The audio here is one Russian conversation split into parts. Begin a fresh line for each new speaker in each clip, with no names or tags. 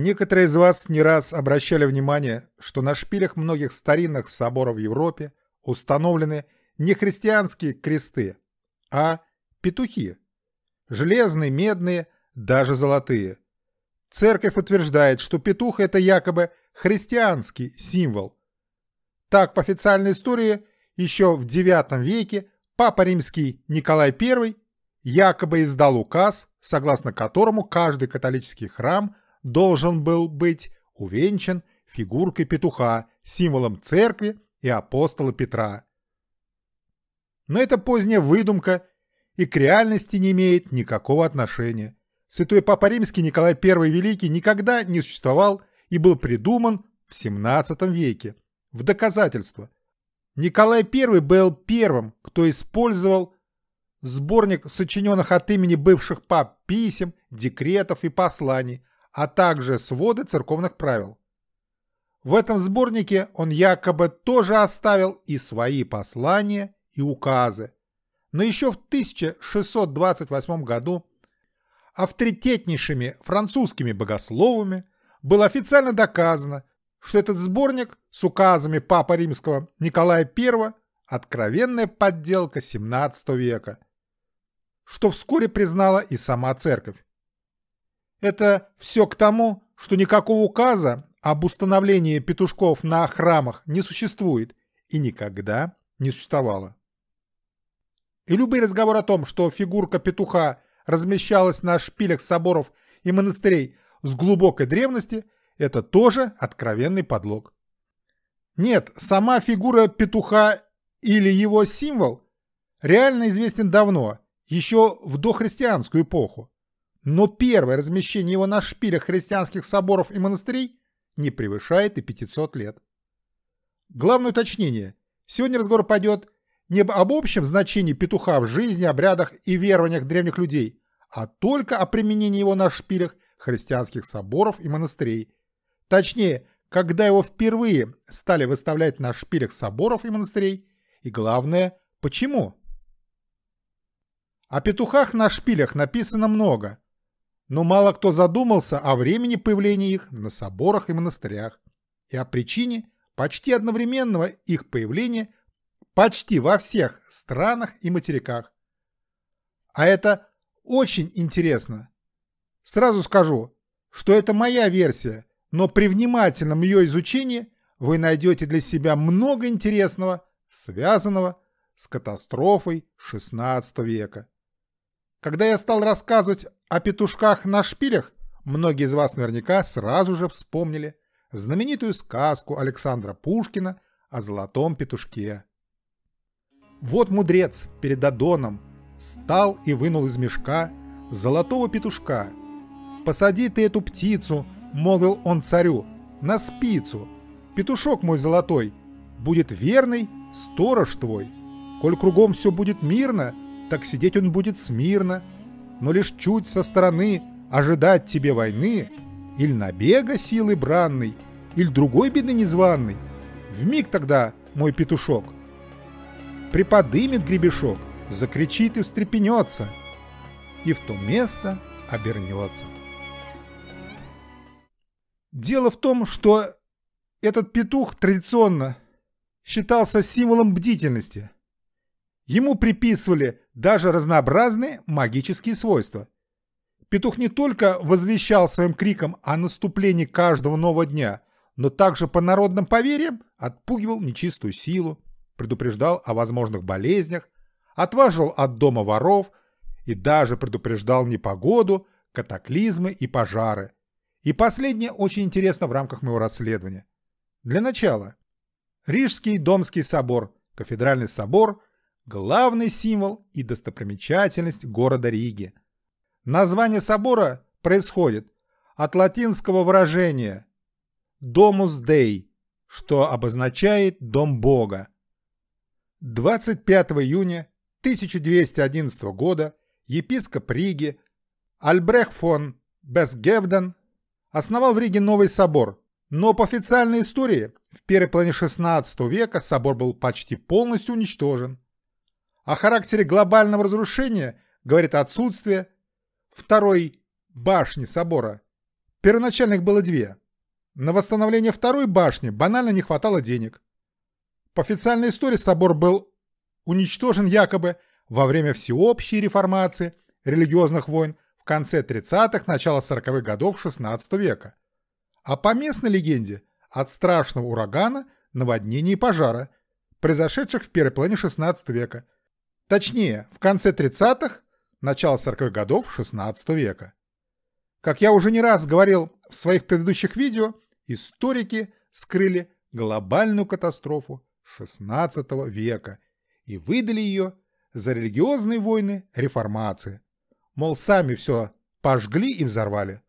Некоторые из вас не раз обращали внимание, что на шпилях многих старинных соборов в Европе установлены не христианские кресты, а петухи. Железные, медные, даже золотые. Церковь утверждает, что петух – это якобы христианский символ. Так, по официальной истории, еще в IX веке Папа Римский Николай I якобы издал указ, согласно которому каждый католический храм – должен был быть увенчан фигуркой петуха, символом церкви и апостола Петра. Но это поздняя выдумка и к реальности не имеет никакого отношения. Святой Папа Римский Николай I Великий никогда не существовал и был придуман в XVII веке. В доказательство. Николай I был первым, кто использовал сборник сочиненных от имени бывших пап писем, декретов и посланий, а также своды церковных правил. В этом сборнике он якобы тоже оставил и свои послания, и указы. Но еще в 1628 году авторитетнейшими французскими богословами было официально доказано, что этот сборник с указами Папы Римского Николая I – откровенная подделка XVII века, что вскоре признала и сама церковь. Это все к тому, что никакого указа об установлении петушков на храмах не существует и никогда не существовало. И любые разговоры о том, что фигурка петуха размещалась на шпилях соборов и монастырей с глубокой древности, это тоже откровенный подлог. Нет, сама фигура петуха или его символ реально известен давно, еще в дохристианскую эпоху. Но первое размещение его на шпилях христианских соборов и монастырей не превышает и 500 лет. Главное уточнение. Сегодня разговор пойдет не об общем значении петуха в жизни, обрядах и верованиях древних людей, а только о применении его на шпилях христианских соборов и монастырей. Точнее, когда его впервые стали выставлять на шпилях соборов и монастырей, и главное, почему. О петухах на шпилях написано много, но мало кто задумался о времени появления их на соборах и монастырях и о причине почти одновременного их появления почти во всех странах и материках. А это очень интересно. Сразу скажу, что это моя версия, но при внимательном ее изучении вы найдете для себя много интересного, связанного с катастрофой XVI века. Когда я стал рассказывать о петушках на шпилях многие из вас наверняка сразу же вспомнили знаменитую сказку Александра Пушкина о золотом петушке. Вот мудрец перед Адоном стал и вынул из мешка золотого петушка. «Посади ты эту птицу», — молвил он царю, — «на спицу. Петушок мой золотой, будет верный сторож твой. Коль кругом все будет мирно, так сидеть он будет смирно, но лишь чуть со стороны ожидать тебе войны, или набега силы бранной, или другой беды незваной. Вмиг тогда, мой петушок, приподымет гребешок, закричит и встрепенется, и в то место обернется. Дело в том, что этот петух традиционно считался символом бдительности. Ему приписывали даже разнообразные магические свойства. Петух не только возвещал своим криком о наступлении каждого нового дня, но также по народным поверьям отпугивал нечистую силу, предупреждал о возможных болезнях, отваживал от дома воров и даже предупреждал непогоду, катаклизмы и пожары. И последнее очень интересно в рамках моего расследования. Для начала. Рижский Домский собор, Кафедральный собор – главный символ и достопримечательность города Риги. Название собора происходит от латинского выражения «domus dei», что обозначает «дом Бога». 25 июня 1211 года епископ Риги Альбрех фон Бесгевден основал в Риге новый собор, но по официальной истории в первой половине XVI века собор был почти полностью уничтожен – о характере глобального разрушения говорит отсутствие второй башни собора. Первоначальных было две. На восстановление второй башни банально не хватало денег. По официальной истории собор был уничтожен якобы во время всеобщей реформации, религиозных войн в конце 30-х, начало 40-х годов XVI века. А по местной легенде от страшного урагана, наводнения и пожара, произошедших в первой половине XVI века – Точнее, в конце 30-х, начало 40-х годов 16 века. Как я уже не раз говорил в своих предыдущих видео, историки скрыли глобальную катастрофу XVI века и выдали ее за религиозные войны реформации. Мол, сами все пожгли и взорвали.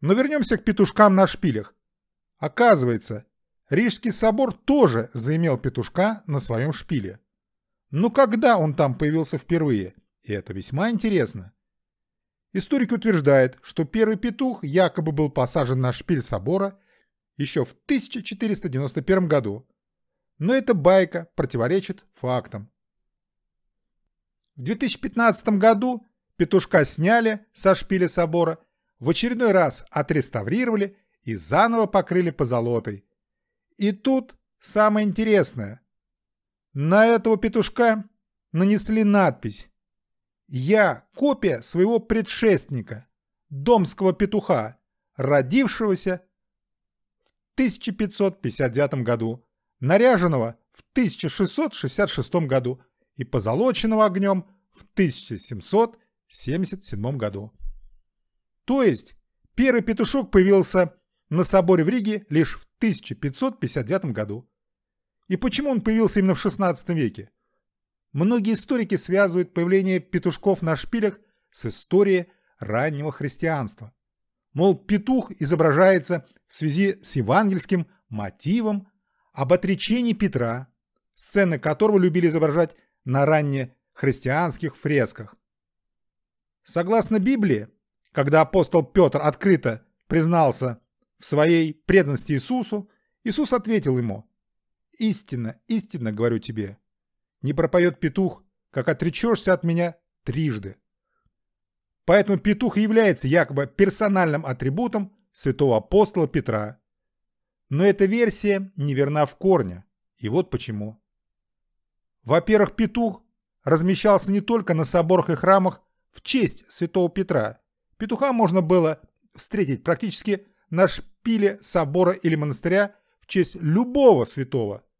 Но вернемся к петушкам на шпилях. Оказывается, Рижский собор тоже заимел петушка на своем шпиле. Но «Ну когда он там появился впервые? И это весьма интересно. Историк утверждает, что первый петух якобы был посажен на шпиль собора еще в 1491 году. Но эта байка противоречит фактам. В 2015 году петушка сняли со шпиля собора, в очередной раз отреставрировали и заново покрыли позолотой. И тут самое интересное. На этого петушка нанесли надпись «Я копия своего предшественника, домского петуха, родившегося в 1559 году, наряженного в 1666 году и позолоченного огнем в 1777 году». То есть первый петушок появился на соборе в Риге лишь в 1559 году. И почему он появился именно в XVI веке? Многие историки связывают появление петушков на шпилях с историей раннего христианства. Мол, петух изображается в связи с евангельским мотивом об отречении Петра, сцены которого любили изображать на раннехристианских фресках. Согласно Библии, когда апостол Петр открыто признался в своей преданности Иисусу, Иисус ответил ему Истинно, истинно говорю тебе. Не пропоет петух, как отречешься от меня трижды. Поэтому петух является якобы персональным атрибутом святого апостола Петра. Но эта версия неверна в корне. И вот почему. Во-первых, петух размещался не только на соборах и храмах в честь святого Петра. Петуха можно было встретить практически на шпиле собора или монастыря в честь любого святого –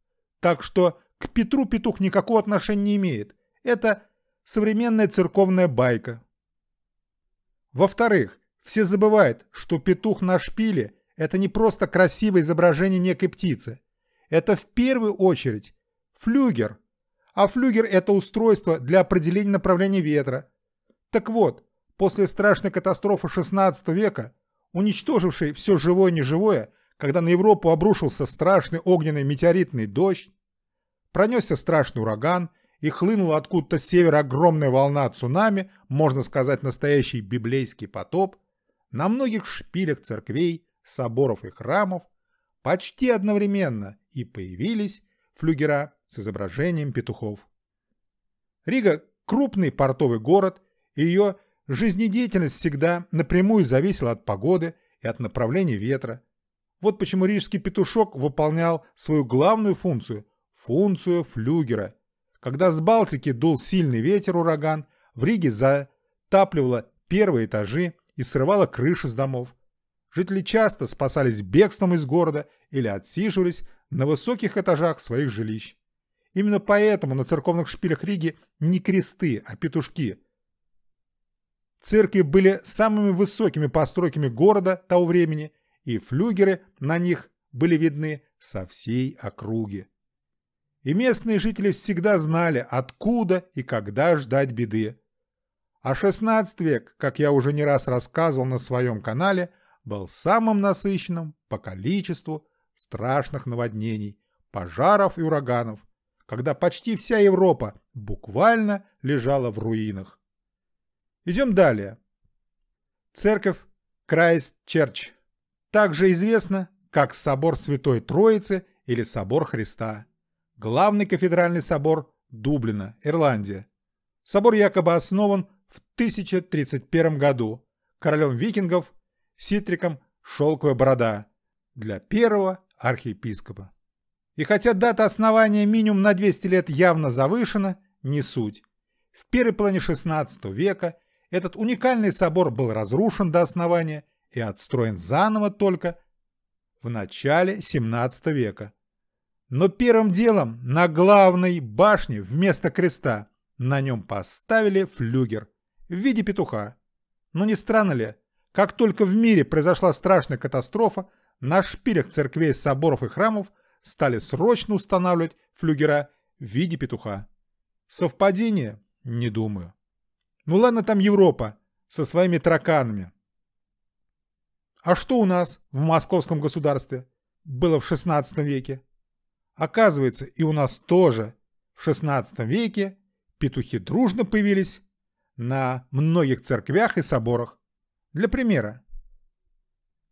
так что к Петру петух никакого отношения не имеет. Это современная церковная байка. Во-вторых, все забывают, что петух на шпиле – это не просто красивое изображение некой птицы. Это в первую очередь флюгер. А флюгер – это устройство для определения направления ветра. Так вот, после страшной катастрофы XVI века, уничтожившей все живое и неживое – когда на Европу обрушился страшный огненный метеоритный дождь, пронесся страшный ураган и хлынула откуда-то с севера огромная волна цунами, можно сказать, настоящий библейский потоп, на многих шпилях церквей, соборов и храмов почти одновременно и появились флюгера с изображением петухов. Рига – крупный портовый город, и ее жизнедеятельность всегда напрямую зависела от погоды и от направления ветра – вот почему рижский петушок выполнял свою главную функцию – функцию флюгера. Когда с Балтики дул сильный ветер-ураган, в Риге затапливало первые этажи и срывало крыши с домов. Жители часто спасались бегством из города или отсиживались на высоких этажах своих жилищ. Именно поэтому на церковных шпилях Риги не кресты, а петушки. Церкви были самыми высокими постройками города того времени и флюгеры на них были видны со всей округи. И местные жители всегда знали, откуда и когда ждать беды. А XVI век, как я уже не раз рассказывал на своем канале, был самым насыщенным по количеству страшных наводнений, пожаров и ураганов, когда почти вся Европа буквально лежала в руинах. Идем далее. Церковь Крайст-Черч также известно как Собор Святой Троицы или Собор Христа, главный кафедральный собор Дублина, Ирландия. Собор якобы основан в 1031 году королем викингов Ситриком Шелковая Борода для первого архиепископа. И хотя дата основания минимум на 200 лет явно завышена, не суть. В первой половине XVI века этот уникальный собор был разрушен до основания – и отстроен заново только в начале 17 века. Но первым делом на главной башне вместо креста на нем поставили флюгер в виде петуха. Но не странно ли, как только в мире произошла страшная катастрофа, на шпилях церквей, соборов и храмов стали срочно устанавливать флюгера в виде петуха. Совпадение? Не думаю. Ну ладно там Европа со своими тараканами, а что у нас в московском государстве было в XVI веке? Оказывается, и у нас тоже в XVI веке петухи дружно появились на многих церквях и соборах. Для примера,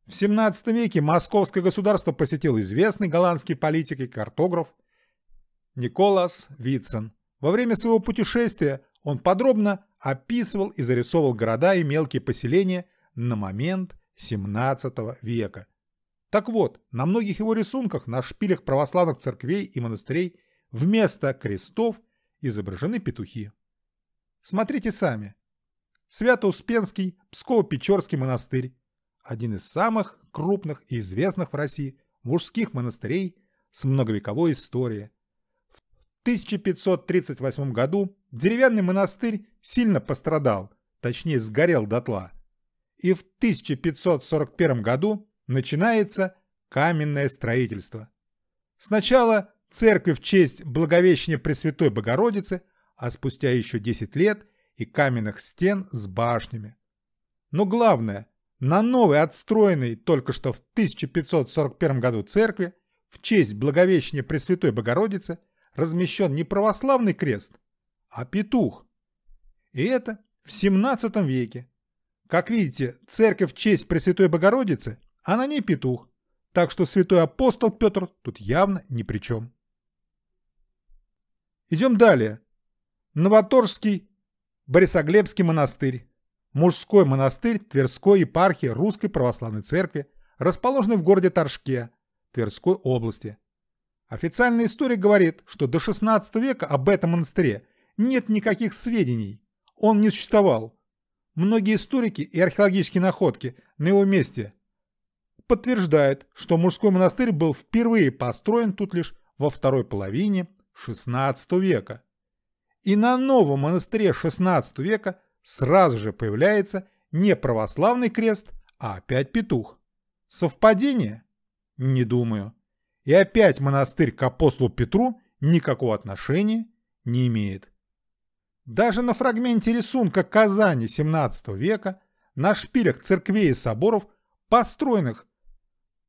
в XVII веке московское государство посетил известный голландский политик и картограф Николас Витсон. Во время своего путешествия он подробно описывал и зарисовывал города и мелкие поселения на момент XVII века. Так вот, на многих его рисунках на шпилях православных церквей и монастырей вместо крестов изображены петухи. Смотрите сами. Свято-Успенский Псково-Печорский монастырь – один из самых крупных и известных в России мужских монастырей с многовековой историей. В 1538 году деревянный монастырь сильно пострадал, точнее сгорел дотла – и в 1541 году начинается каменное строительство. Сначала церковь в честь Благовещения Пресвятой Богородицы, а спустя еще 10 лет и каменных стен с башнями. Но главное, на новой отстроенной только что в 1541 году церкви в честь Благовещения Пресвятой Богородицы размещен не православный крест, а петух. И это в 17 веке, как видите, церковь в честь Пресвятой Богородицы, а на ней петух. Так что святой апостол Петр тут явно ни при чем. Идем далее. Новоторжский Борисоглебский монастырь. Мужской монастырь Тверской епархии Русской Православной Церкви, расположенный в городе Торжке, Тверской области. Официальная история говорит, что до XVI века об этом монастыре нет никаких сведений. Он не существовал, Многие историки и археологические находки на его месте подтверждают, что мужской монастырь был впервые построен тут лишь во второй половине XVI века. И на новом монастыре XVI века сразу же появляется не православный крест, а опять петух. Совпадение? Не думаю. И опять монастырь к апостолу Петру никакого отношения не имеет. Даже на фрагменте рисунка Казани XVII века на шпилях церквей и соборов, построенных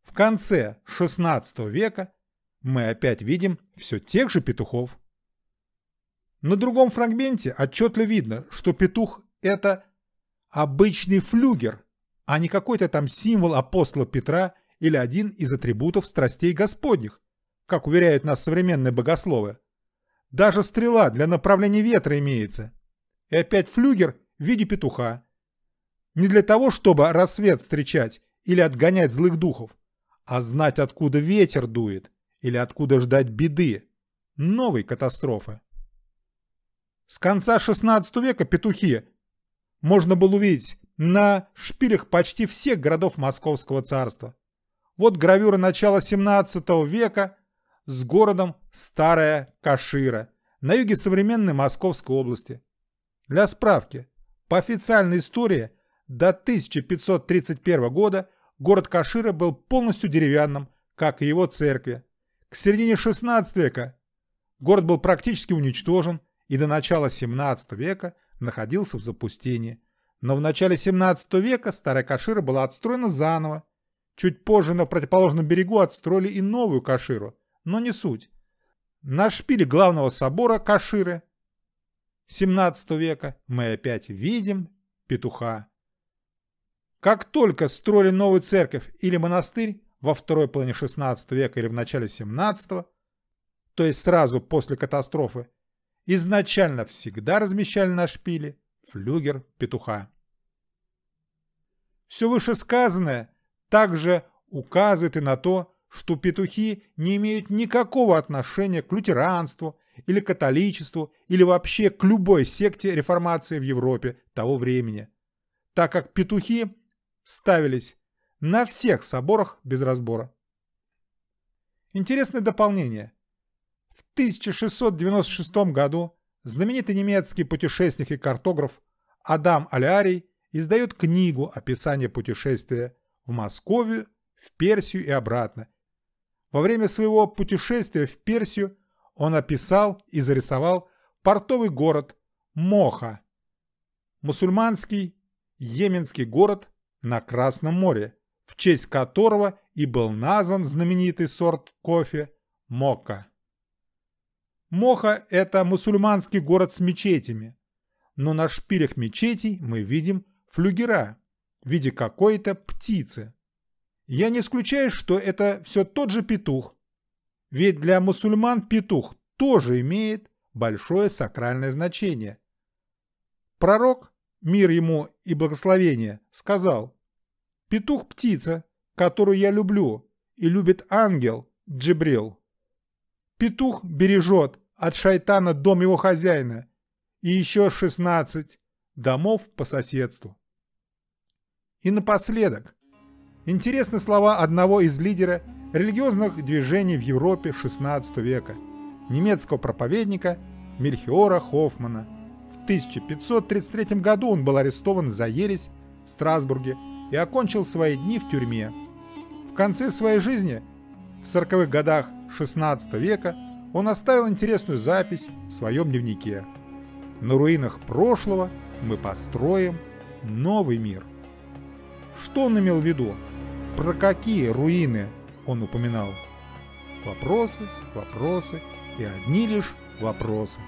в конце XVI века, мы опять видим все тех же петухов. На другом фрагменте отчетливо видно, что петух – это обычный флюгер, а не какой-то там символ апостола Петра или один из атрибутов страстей Господних, как уверяют нас современные богословы. Даже стрела для направления ветра имеется. И опять флюгер в виде петуха. Не для того, чтобы рассвет встречать или отгонять злых духов, а знать, откуда ветер дует или откуда ждать беды, новой катастрофы. С конца XVI века петухи можно было увидеть на шпилях почти всех городов Московского царства. Вот гравюра начала XVII века с городом Старая Кашира на юге современной Московской области. Для справки, по официальной истории до 1531 года город Кашира был полностью деревянным, как и его церкви. К середине 16 века город был практически уничтожен и до начала 17 века находился в запустении. Но в начале 17 века старая Кашира была отстроена заново. Чуть позже на противоположном берегу отстроили и новую Каширу – но не суть. На шпиле главного собора Каширы XVII века мы опять видим петуха. Как только строили новую церковь или монастырь во второй половине XVI века или в начале XVII, то есть сразу после катастрофы, изначально всегда размещали на шпиле флюгер петуха. Все вышесказанное также указывает и на то, что петухи не имеют никакого отношения к лютеранству или католичеству или вообще к любой секте реформации в Европе того времени, так как петухи ставились на всех соборах без разбора. Интересное дополнение. В 1696 году знаменитый немецкий путешественник и картограф Адам Алярий издает книгу «Описание путешествия в Москву, в Персию и обратно» Во время своего путешествия в Персию он описал и зарисовал портовый город Моха, мусульманский йеменский город на Красном море, в честь которого и был назван знаменитый сорт кофе Мокка. Моха – это мусульманский город с мечетями, но на шпилях мечетей мы видим флюгера в виде какой-то птицы. Я не исключаю, что это все тот же петух. Ведь для мусульман петух тоже имеет большое сакральное значение. Пророк, мир ему и благословение, сказал, «Петух – птица, которую я люблю, и любит ангел Джибрил. Петух бережет от шайтана дом его хозяина и еще 16 домов по соседству. И напоследок, Интересны слова одного из лидера религиозных движений в Европе XVI века, немецкого проповедника Мельхиора Хоффмана. В 1533 году он был арестован за ересь в Страсбурге и окончил свои дни в тюрьме. В конце своей жизни, в 40-х годах XVI века, он оставил интересную запись в своем дневнике. На руинах прошлого мы построим новый мир. Что он имел в виду? Про какие руины он упоминал? Вопросы, вопросы и одни лишь вопросы.